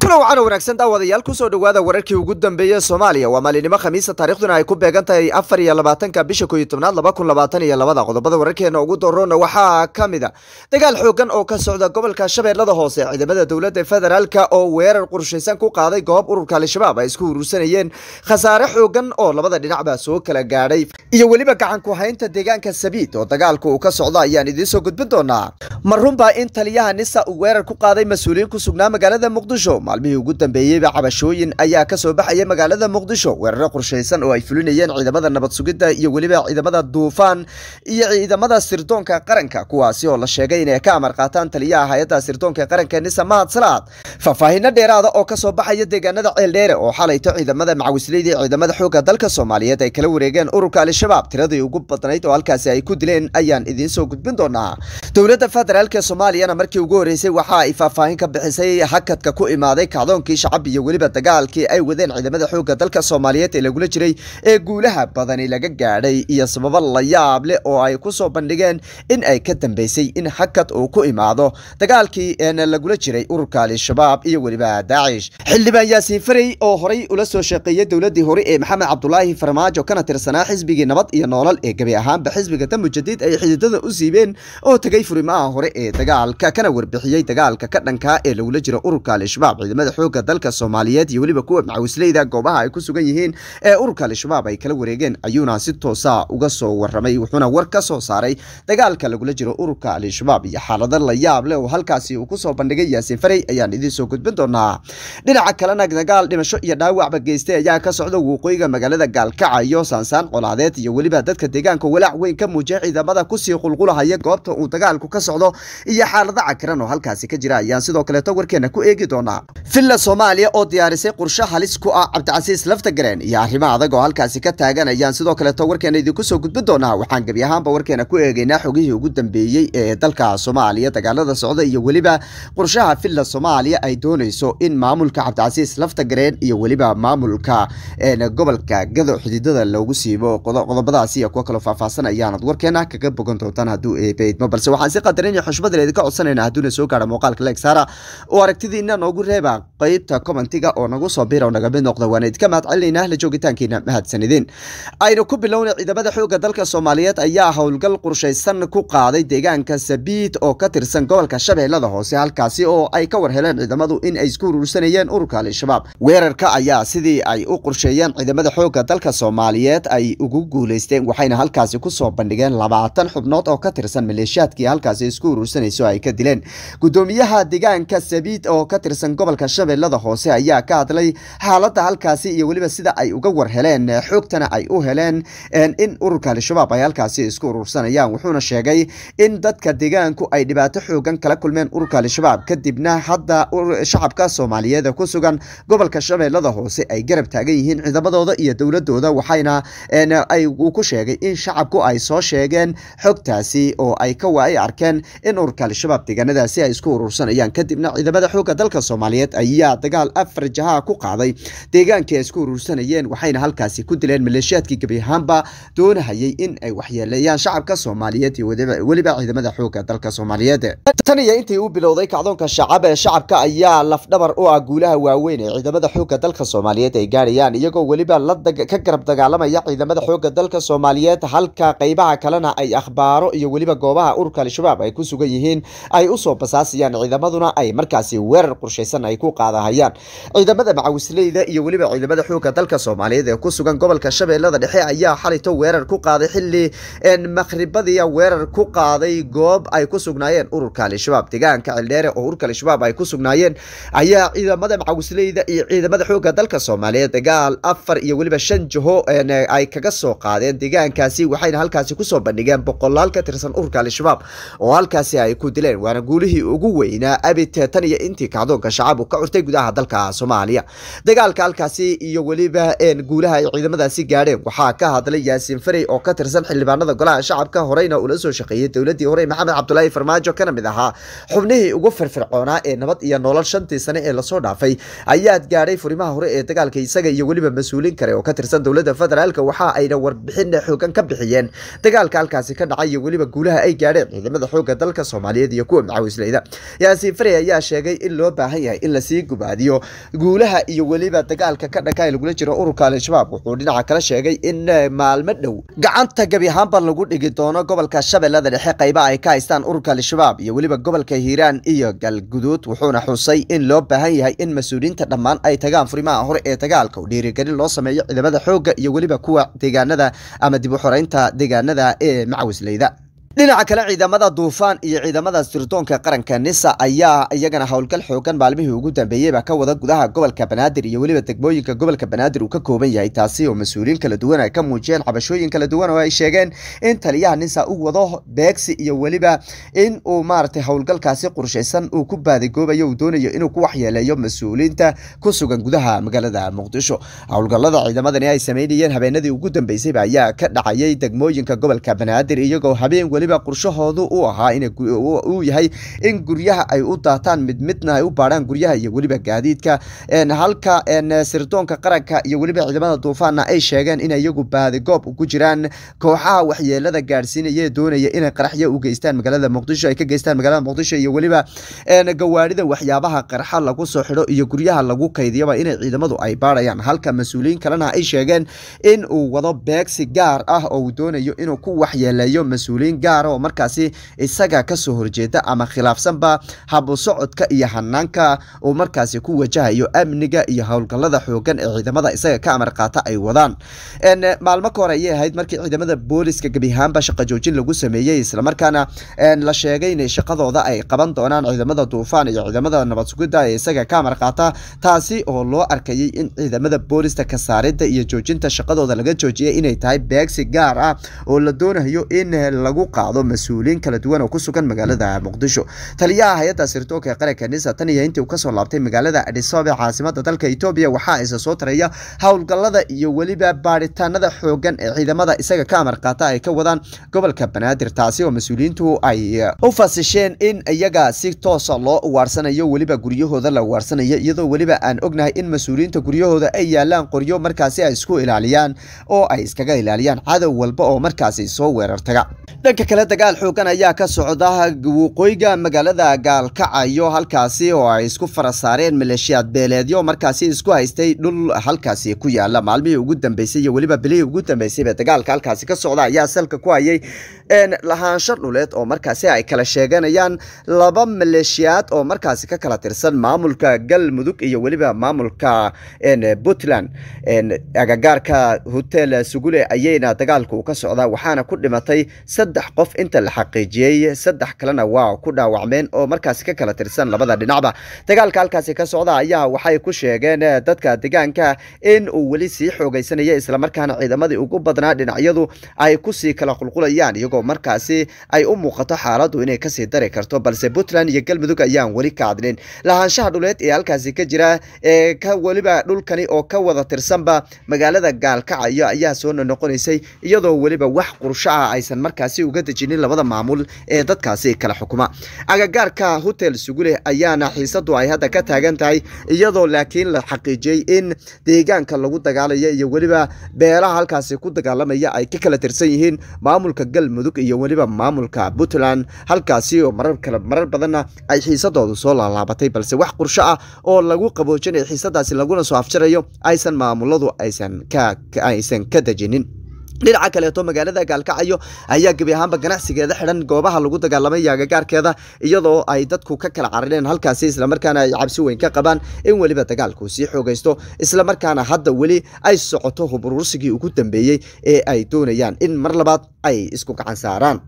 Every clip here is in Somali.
kana wacan wanaagsan daawadayaal kusoo dhowaada wararkii ugu dambeeyey soomaaliya waa maalinimo khamiisa taarikhduna ay ku beegan tahay afar iyo labaatanka bisha koyo tobnaad laba kun labaatan iyo labada qodobada wararkeena ugu dooroona waxaa ka mid a dagaal xoogan oo ka socda gobolka shabeellada hoose ciidamada dowladda federaalk oo weerar qorshaysan ku qaaday goob ururka al-shabaab ay isku urursanayeen khasaare xoogan oo labada dhinacba soo kala gaadhay iyo weliba gacan ku haynta deegaanka sabiid oo dagaalku uu ka socdo ayaan idiinsoo gudbin doonaa ma in taliyaha nisa uu weerar ku qaaday mas-uuliyiin ku sugnaa magaalada muqdisho maalmihii ugu dambeeyeyba cabashooyin ayaa ka soo baxaya magaalada muqdisho weeraro qorshaysan oo ay fulinayeen ciidamada nabad sugidda iyo weliba ciidamada duufaan iyo ciidamada sirdoonka qaranka kuwaasi oo la sheegay inay ka amar qaataan taliyaha hay-adda sirdoonka qaranka nisa mahad salaad faahfaahinno dheeraada oo kasoo baxaya deegaanada ceeldheere oo xalayto ciidamada macawisleyda iyo ciidamada xoogga dalka soomaaliyeed ay kala wareegeen ururka al-shabaab tiradii ugu badnayd oo halkaasi ay ku dileen ayaan idiin soo gudbin doonaa dowladda federaalk soomaaliyana markii ugu horreysay waxa ay faahfaahin ka bixisay hakadka ku imaad qaaday kacdoonkii shacab iyo weliba dagaalkii ay wadeen ciidamada xoogga dalka soomaaliyeed ee lagula jiray ee guulaha badani laga gaadhay iyo sababo la yaab leh oo ay ku soo bandhigeen in ay ka dambeysay in hakad uu ku imaado dagaalkii eena lagula jiray ururka al-shabaab iyo weliba daacish xildhibaan yaasiin farey oo horay ula soo shaqeeyey dowladii hore ee maxamed cabdulaahi farmaajo kana tirsanaa xisbigii nabad iyo noolal ee gebi ahaanba xisbiga tamujadiid ay xididada u siibeen oo tegay furimaha hore ee dagaalka kana warbixiyey dagaalka ka dhankaa ee lagula jira ururka al-shabaab ciidamada xoogga dalka soomaaliyeed iyo weliba kuwa macawisleyda goobaha ay ku sugan yihiin ee ururka al-shabaab ay kala wareegeen ayuuna si toosa uga soo waramay wuxuuna war ka soo saaray dagaalka lagula jiro ururka al-shabaab iyo xaalado la yaab leh oo halkaasi uu ku soo bandhigay yaasin farey ayaan idiin soo gudbin doonaa dhinaca kalena dagaal dhimasho iyo dhaawacba geystay ayaa ka socda waqooyiga magaalada gaalkaca iyo saansaan colaadeed iyo weliba dadka deegaanka walaac weyn ka muujiya ciidamada kusii qulqulahaya goobta uu dagaalku ka socdo iyo xaalado cakiran oo halkaasi ka jira ayaan sidoo kaleeto warkeena ku eegi doonaa villa soomaaliya oo diyaarisay qorshe halis ku ah cabdicasiis laftagareen iyo arrimaha adag oo halkaasi ka taaganayaan sidoo kaleeto warkeena idinku soo gudbin doonaa waxaan gebi ahaanba warkeena ku eegaynaa xogihii ugu dambeeyey ee dalka soomaaliya dagaalada socda iyo weliba qorshaha villa soomaaliya ay doonayso in maamulka cabdicasiis laftagareen iyo weliba maamulka gobolka gado xididada loogu siibo qodobadaasi iyo kuwo kaloo faahfaahsan ayaanad warkeena kaga bogan doontaan hadduu eebaydmo balse waxaan si qadarin iyo xushmad idinka codsanaynaa hadduuna soo gaadha muuqaalka leeg oo aragtidiina noogu reeb subscribe qaybta commentiga oo nagu soo biir oo naga mid noqda waana idka mahad celinayna joogitaankiina mahadsanidin aynu ku bilownay ciidamada xoogga dalka soomaaliyeed ayaa howlgal qorshaysan ku qaaday deegaanka sabiid oo ka tirsan gobolka shabeellada hoose halkaasi oo ay ka war heleen ciidamadu in ay isku urursanayeen ururka al-shabaab weerarka ayaa sidii ay u qorsheeyeen ciidamada xoogga dalka soomaaliyeed ay ugu guuleysteen waxayna halkaasi kusoo bandhigeen labaatan xubnood oo ka tirsan maleeshiyaadkii halkaasi isku urursanayso ay ka dileen gudoomiyaha deegaanka sabiid oo ka tirsan gobol gobolka shabeellada hoose ayaa ka hadlay xaaladda halkaasi iyo weliba sida ay uga war heleen eh, xoogtana ay u heleen eh, in ururka al-shabaab ay halkaasi isku urursanayaan wuxuuna sheegay in dadka deegaanku ay dhibaato xoogan kala kulmeen ururka al-shabaab kadibna hadda eh, shacabka soomaaliyeed ee ku sugan gobolka shabeellada hoose ay garab taagan yihiin ciidamadooda iyo dowladooda waxayna ay ku sheegay in shacabku ay soo sheegeen xogtaasi oo ay ka waay arkeen in ururka al-shabaab deegaanadaasi ay isku urursanayaan kadibna ciidamada xoogga dalka soomaaliyeed soomaaliyeed ayaa dagaal afar jahaa ku qaaday deegaankii ay isku urursanayeen waxayna halkaasi ku dileen maleeshiyaadkii gebi ahaanba doonahayay in ay waxyeeleeyaan shacabka soomaaliyeed iyo weliba ciidamada xooga dalka soomaaliyeed tan iyo intii uu bilowday kacdoonka shacab ee shacabka ayaa lafdhabar u ah guulaha waaweyn ee ciidamada xooga dalka soomaaliyeed ay gaarayaan iyagoo weliba ka garab dagaalamaya ciidamada xoogga dalka soomaaliyeed halka qeybaha kalena ay akhbaaro iyo weliba goobaha ururka al-shabaab ay ku sugan yihiin ay usoo basaasayaan ciidamaduna ay markaasi weerar qorshaysan badan ay ku qaadahayaan ciidamada macawisleyda iyo weliba ciidamada xoogga dalka soomaaliyeed ee ku sugan gobolka shabeellada dhexe ayaa xalito weerar ku qaaday xilli maqhribadiya weerar ku qaaday goob ay ku sugnaayeen ururka al-shabaab deegaanka celdheere oo ururka al-shabaab ay ku sugnaayeen ayaa ciidamada macawisleyda iyo ciidamada xoogga dalka soomaaliyeed dagaal afar iyo weliba shan jaho ay kaga soo qaadeen deegaankaasi waxayna halkaasi kusoo bandhigeen boqolaal ka tirsan ururka al-shabaab oo halkaasi ay ku dileen waana guulihii ugu weynaa abit tan iyo intii kacdoonka shacab shacab ka curtay gudaha dalka soomaaliya dagaalka halkaasi iyo weliba guulaha ay ciidamadaasi gaadheen waxaa ka hadlay yaasin farey oo ka tirsan xildhibaanada golaha shacabka horeyna ula soo shaqeeyey dowladii horey maxamed cabdulaahi farmaajo kana mid ahaa xubnihii ugu firfircoonaa ee nabad iyo nolol shantii sane ee lasoo dhaafay ayaad gaadhay furimaha hore ee dagaalka isaga iyo weliba mas-uuliin kale oo ka tirsan dowladda federaalka waxa ayna warbixin xoogan ka bixiyeen dagaalka halkaasi ka dhacay iyo weliba guulaha ay gaadheen ciidamada xoogga dalka soomaaliyeed iyo kuwa macawislayda yaasin farey ayaa sheegay in loo baahan yahay in lasii gubaadiyo guulaha iyo weliba dagaalka ka dhakay lagula jiro ururka al-shabaab wuxuu dhinaca kale sheegay in eh, maalmo dhow gacanta gebi ahaanba lagu dhigi doono gobolka shabeellada dhexe qayba ay ka haystaan ururka al-shabaab iyo weliba gobolka hiiraan iyo galguduud wuxuuna xusay in loo baahan yahay in mas-uuliyiinta dhammaan ay tagaan furimaha hore ee dagaalka oo dhiirigelin loo sameeyo ciidamada xoogga iyo weliba kuwa deegaanada ama dib u xoreynta deegaanada ee macwisleyda dhinaca kale ciidamada duufaan iyo ciidamada sirdoonka qaranka nisa ayaa iyagana howlgal xoogan maalmihii ugu dambeeyeyba ka wada gudaha gobolka banaadir iyo weliba degmooyinka gobolka banaadir uu ka kooban yahay taasi oo mas-uuliyiin kala duwan ay ka muujiyeen cabashooyin kala duwan oo ay sheegeen in taliyaha nisa u wado beegsi iyo weliba in uu maaragtay howlgalkaasi qorshaysan uu ku baadigoobayo uu doonayo inuu ku waxyeeleeyo mas-uuliyiinta ku sugan gudaha magaalada muqdisho howlgalada ciidamadani ay sameynayeen habeenadii ugu dambeysayba ayaa ka dhacayay degmooyinka gobolka banaadir iyagoo habeen weliba qorshahoodu u ahaa uu yahay in guryaha ay u daataan mid midna ay u baadhaan guryaha iyo weliba gaadiidka halka sirdoonka qaranka iyo weliba ciidamada duufaana ay sheegeen inay iyagu baadigoob ugu jiraan kooxaha waxyeelada gaadhsiinaya doonaya inay qaraxyo u geystaan magaalada muqdisho ay ka geystaan magaalada muqdisho iyo weliba gawaarida waxyaabaha qarxa lagu soo xidho iyo guryaha lagu kaydiyaba inay ciidamadu ay baadhayaan halka mas-uuliyiin kalena ay sheegeen in uu wado beegsi gaar ah oo uu doonayo inuu ku waxyeeleeyo mas-uuliyiin gaar gaara oo markaasi isaga kasoo horjeeda ama khilaafsanba habu iyo hanaanka uu markaasi ku wajahayo amniga iyo howlgalada xoogan ee ciidamada isaga ka amar qaata ay wadaan maalmo ka ayay ahayd markii ciidamada booliska gebi ahaanba shaqa joojin lagu sameeyey islamarkaana la sheegay inay shaqadooda ay qaban doonaan ciidamada duufaan iyo ciidamada nabadsugida ee isaga ka amar qaata taasi oo loo arkayay in ciidamada boolista kasaarida iyo joojinta shaqadooda laga joojiyay inay tahay beegsi gaar ah oo la doonayo in lagu qaado mas-uuliyiin kala duwan oo ku sugan magaalada muqdisho taliyaha hay-adda sirdoonka ee qaranka nisa tan iyo intii uu kasoo laabtay magaalada adhisabe caasimada dalka etoobiya waxaa isa soo taraya howlgallada iyo weliba baadhitaanada xooggan ee ciidamada isaga ka amar qaata ay ka wadaan gobolka banaadir taasi oo mas-uuliyiintu ay eh, u fasisheen in iyaga si toosa ah loo waarsanayo weliba guryahooda la waarsanayo iyadoo weliba aan ognahay in mas-uuliyiinta guryahooda ay yaalaan qoryo markaasi ay isku ilaaliyaan oo ay iskaga ilaaliyaan cadow walba oo markaasi soo weerartaga kale dagaal xoogan ayaa ka socda waqooyiga magaalada gaalkacayo halkaasi oo ay isku farasaareen maleeshiyaad beeleedyo markaasi isku haystay dhul halkaasi ku yaala maalmihii ugu dambeysay iyo weliba bilihii ugu dambeysay dambeysayba dagaalka halkaasi ka socda ayaa salka ku hayay lahaansho dhuleed oo markaasi ay kala sheeganayaan laba maleeshiyaad oo markaasi ka kala tirsan maamulka galmudug iyo weliba maamulka puntland agagaarka hotel sugule ayayna dagaalku ka socdaa waxaana ku dhimatay saddex qof inta la xaqiijiyey saddex kalena waa ku dhaawacmeen oo markaasi ka kala tirsan labada dhinacba dagaalka halkaasi ka socda ayaa waxay ku sheegeen eh, dadka deegaanka in uu weli sii xoogeysanaya islamarkaana ciidamadii ugu badnaa dhinacyadu ay kusii kala qulqulayaan iyagoo markaasi ay u muuqato xaaladu inay kasii dari karto balse puntland iyo galmudug ayaan weli ka hadlin lahaanshaha dhuleed ee halkaasi ka jira ee weliba dhulkani oo ka wada tirsanba magaalada gaalkacayo ayaa soo nonoqonaysay iyadoo weliba wax qursho ah aysan markaasi uga dejinin labada maamul ee dadkaasi kala xukuma agagaarka hotel sugule ayaana xiisadu ay hadda ka taagan tahay iyadoo laakiin la xaqiijiyey in deegaanka lagu dagaalaya iyo weliba beelaha halkaasi ku dagaalamaya ay ka kala tirsan yihiin maamulka galmudug mudug iyo weliba maamulka puntland halkaasi oo marar marar badanna ay xiisadoodu soo laalaabatay balse wax qursho ah oo lagu qaboojinayo xiisadaasi laguna soo afjarayo aysan maamuladu aysan aysan ka dejinin dhinaca kaleeto magaalada gaalkacyo ayaa gebi ahaanba ganacsigeeda xidhan goobaha lagu dagaalamay agagaarkeeda iyadoo ay dadku ka kala carireen halkaasi islamarkaana ay cabsi weyn ka qabaan in weliba dagaalku sii xoogaysto islamarkaana hadda weli ay socoto hubruursigii ugu dambeeyey ee ay doonayaan in mar labaad ay isku gacan saaraan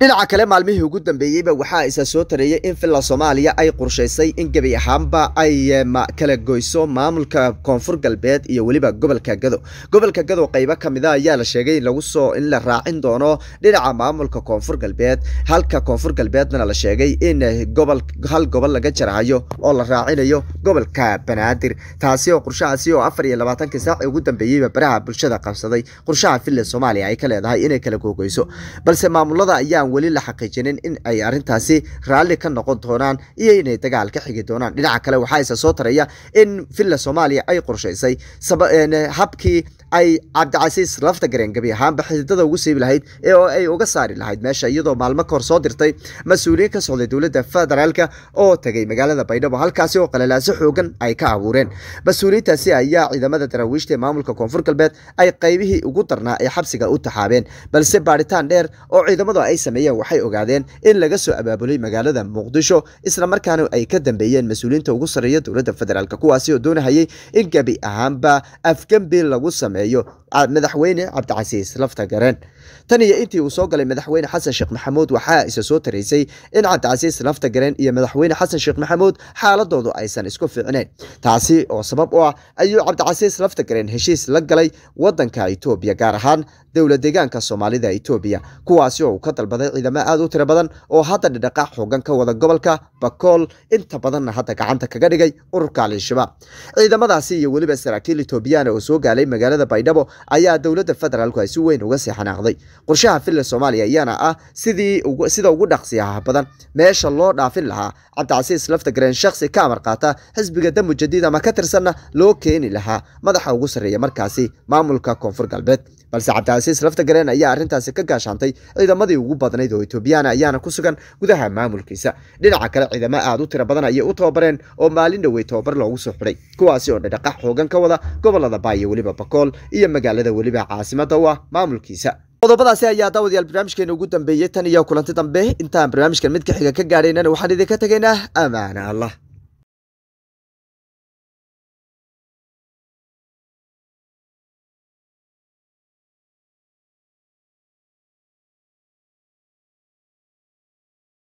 dhinaca kale maalmihii ugu dambeeyeyba waxaa isa soo tareeyay in villa soomaaliya ay qorshaysay in gebi ahaanba ay eh, kala goyso maamulka koonfur galbeed iyo weliba gobolka gado gobolka gado qaybo ka mida ah ayaa la sheegay lagusoo in la raacin doono dhinaca maamulka koonfur galbeed halka koonfur galbeedna la sheegay in eh, gobol hal gobol laga jarhayo oo la raacinayo gobolka banaadir taasi oo qurshahaasi oo afar iyo labaatankii saac ugu dambeeyeyba baraha bulshada qabsaday qurshaha villa soomaaliya ay ka leedahay inay kala gogoyso balse maamulada ayaa aan weli la xaqiijinin in ay arintaasi raalli ka noqon doonaan iyo inay dagaal ka xigi doonaan dhinaca kale waxaa ise soo taraya in villa soomaaliya ay qorshaysay habkii ay cabdicasiis lafta gareen gebi ahaanba xididada ugu siibi lahayd ee oo ay uga saari lahayd meesha iyadoo maalmo kahor soo dirtay mas-uuliyiin ka socday dowladda federaalk oo tegay magaalada baydhabo halkaasi oo qalalaaso xoogan ay ka abuureen mas-uuliyiintaasi ayaa ciidamada daraawiishta ee maamulka koonfur galbeed ay qaybihii ugu darnaa ee xabsiga u taxaabeen balse baadhitaan dheer oo ciidamadu ay sameeyeen waxay ogaadeen in laga soo abaabulay magaalada muqdisho isla markaana ay ka dambeeyeen mas-uuliyiinta ugu sareeya dowladda federaalk kuwaasi oo doonahayay in gebi ahaanba afgambi lagu sameeyo sameeyo madaxweyne cabdicasiis lafta gareen tan iyo intii uu soo galay madaxweyne xasan sheekh maxamuud waxaa isa soo taraysay in cabdicasiis lafta gareen iyo madaxweyne xasan sheekh maxamuud xaaladoodu aysan isku fiicneyn taasi oo sabab u ah ayuu cabdicasiis lafta gareen heshiis la galay waddanka etoobiya gaar ahaan dowla deegaanka soomaalida etoobiya kuwaasi oo uu ka dalbaday ciidamo aad u tira badan oo hadda dhidhaqaac xoogan ka wada gobolka bakool inta badanna hadda gacanta kaga dhigay ururka al-shabaab ciidamadaasi iyo weliba saraakiil itoobiyana oo soo gaalay magaalada baydhabo ayaa dowladda federaalku ay si weyn uga xanaaqday qorshaha filla soomaaliya ayaana ah sidii sida ugu dhaqsiyaha badan meesha loo dhaafin lahaa cabdicasiis laftagareen shaksi ka amar qaata xisbiga da mujadiid ama ka tirsanna loo keeni lahaa madaxa ugu sarreeya markaasi maamulka koonfur galbeed balse cabdicasiis laftagareen ayaa arrintaasi ka gaashaantay ciidamadii ugu badnayd oo etoobiyaana ayaana ku sugan gudaha maamulkiisa dhinaca kale ciidamo aad u tira badan ayay u tababareen oo maalin dhowey tababar loogu soo xidhay kuwaasi oo dhadhaqa xoogan ka wada gobolada baay iyo weliba bakool iyo maga magaalada weliba caasimada u ah maamulkiisa qodobadaasi ayaa daawadayaal barnaamijkeena ugu dambeeyey tan iyo kulanti dambe intaan barnaamijkan mid ka xiga ka gaadhaynana waxaan idinka tegaynaa amaana allah